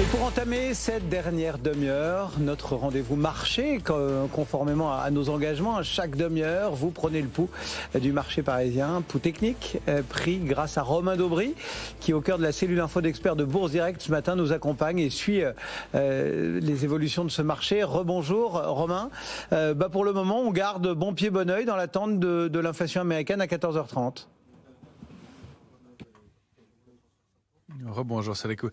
Et pour entamer cette dernière demi-heure, notre rendez-vous marché, conformément à nos engagements, à chaque demi-heure, vous prenez le pouls du marché parisien, pouls technique, euh, pris grâce à Romain Daubry, qui au cœur de la cellule info d'experts de Bourse Direct ce matin nous accompagne et suit euh, euh, les évolutions de ce marché. Rebonjour Romain. Bah, pour le moment, on garde bon pied, bon oeil dans l'attente de, l'inflation américaine à 14h30. Rebonjour Salakou.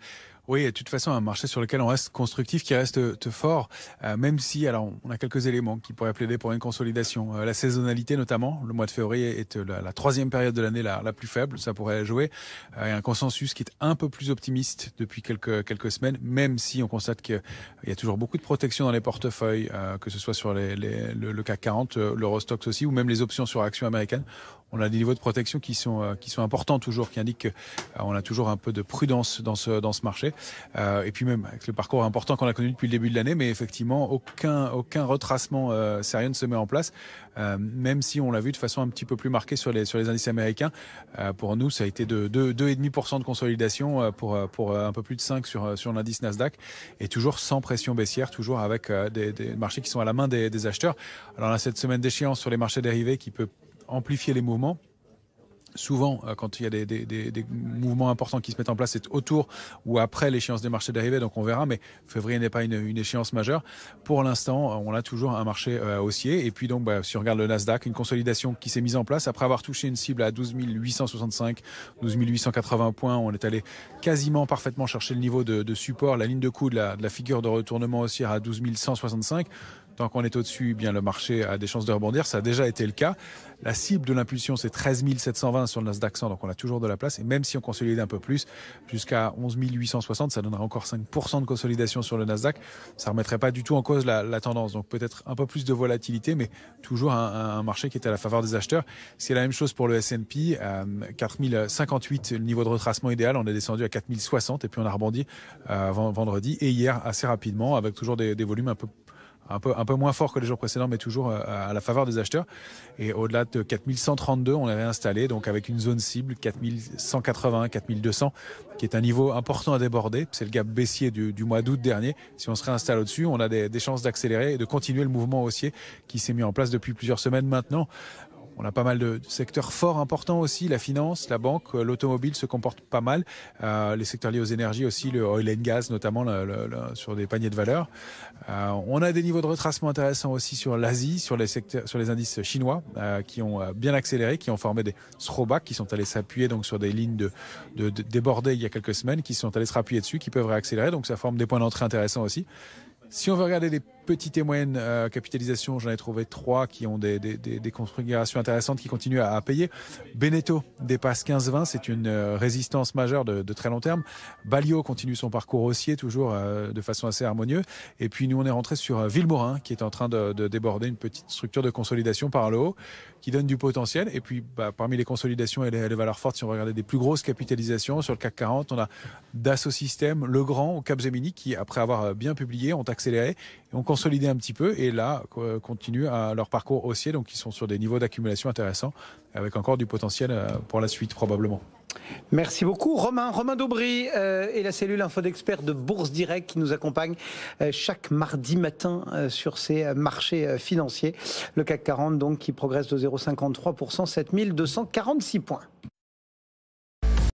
Oui, de toute façon, un marché sur lequel on reste constructif, qui reste euh, fort, euh, même si, alors, on a quelques éléments qui pourraient plaider pour une consolidation. Euh, la saisonnalité, notamment, le mois de février est la, troisième période de l'année la, la, plus faible, ça pourrait jouer. et un consensus qui est un peu plus optimiste depuis quelques, quelques semaines, même si on constate qu'il y a toujours beaucoup de protection dans les portefeuilles, que ce soit sur les, le, CAC 40, l'Eurostox aussi, ou même les options sur actions américaines. On a des niveaux de protection qui sont, qui sont importants toujours, qui indiquent qu'on a toujours un peu de prudence dans ce, dans ce marché. Euh, et puis même avec le parcours important qu'on a connu depuis le début de l'année, mais effectivement, aucun, aucun retracement euh, sérieux ne se met en place, euh, même si on l'a vu de façon un petit peu plus marquée sur les, sur les indices américains. pour nous, ça a été de, de 2,5% de consolidation pour, pour un peu plus de 5 sur, l'indice Nasdaq, et toujours sans pression baissière, toujours avec des, marchés qui sont à la main des, des acheteurs. Alors on cette semaine d'échéance sur les marchés dérivés qui peut amplifier les mouvements souvent, euh, quand il y a des, mouvements importants qui se mettent en place, c'est autour ou après l'échéance des marchés d'arrivée. Donc on verra, mais février n'est pas une, échéance majeure. Pour l'instant, on a toujours un marché euh, haussier. Et puis donc, bah, si on regarde le Nasdaq, une consolidation qui s'est mise en place après avoir touché une cible à 12 865, 12 880 points. On est allé quasiment parfaitement chercher le niveau de, support, la ligne de coup la, la figure de retournement haussière à 12 165. Tant qu'on est au-dessus, bien le marché a des chances de rebondir. Ça a déjà été le cas. La cible de l'impulsion, c'est 13 720 sur le Nasdaq 100, donc on a toujours de la place. Et même si on consolide un peu plus, jusqu'à 11 860, ça donnera encore 5% de consolidation sur le Nasdaq. Ça ne remettrait pas du tout en cause la, tendance. Donc peut-être un peu plus de volatilité, mais toujours un, marché qui est à la faveur des acheteurs. C'est la même chose pour le S&P. 4058, euh, le niveau de retracement idéal. On est descendu à 4060 et puis on a rebondi euh, vendredi et hier assez rapidement avec toujours des, des volumes un peu un peu, un peu moins fort que les jours précédents, mais toujours euh, à la faveur des acheteurs. Et au-delà de 4132, on avait installé, donc avec une zone cible 4180, 4200, qui est un niveau important à déborder. C'est le gap baissier du, mois d'août dernier. Si on se réinstalle au-dessus, on a des, des chances d'accélérer et de continuer le mouvement haussier qui s'est mis en place depuis plusieurs semaines maintenant. On a pas mal de secteurs forts importants aussi, la finance, la banque, euh, l'automobile se comportent pas mal. Euh, les secteurs liés aux énergies aussi, le oil and gas notamment le, sur des paniers de valeur. Euh, on a des niveaux de retracement intéressants aussi sur l'Asie, sur les secteurs, sur les indices chinois qui ont bien accéléré, qui ont formé des throwbacks, qui sont allés s'appuyer donc sur des lignes de, de, débordées il y a quelques semaines, qui sont allés se rappuyer dessus, qui peuvent réaccélérer. Donc ça forme des points d'entrée intéressants aussi. Si on veut regarder des petites et moyennes euh, capitalisations, j'en ai trouvé trois qui ont des, configurations intéressantes qui continuent à, payer. Beneteau dépasse 15-20, c'est une euh, résistance majeure de, très long terme. Balio continue son parcours haussier toujours euh, de façon assez harmonieuse. Et puis nous, on est rentré sur Villemorin qui est en train de, déborder une petite structure de consolidation par le haut qui donne du potentiel. Et puis bah, parmi les consolidations et les, valeurs fortes, si on regarder des plus grosses capitalisations sur le CAC 40, on a Dassault Systèmes, Legrand ou Capgemini qui, après avoir bien publié, ont accéléré, ont consolidé un petit peu et là euh, continuent à leur parcours haussier. Donc ils sont sur des niveaux d'accumulation intéressants avec encore du potentiel euh, pour la suite probablement. Merci beaucoup Romain. Romain Daubry euh, et la cellule Info d'Experts de Bourse Direct qui nous accompagne chaque mardi matin sur ces marchés financiers. Le CAC 40 donc qui progresse de 0,53%, 7246 points.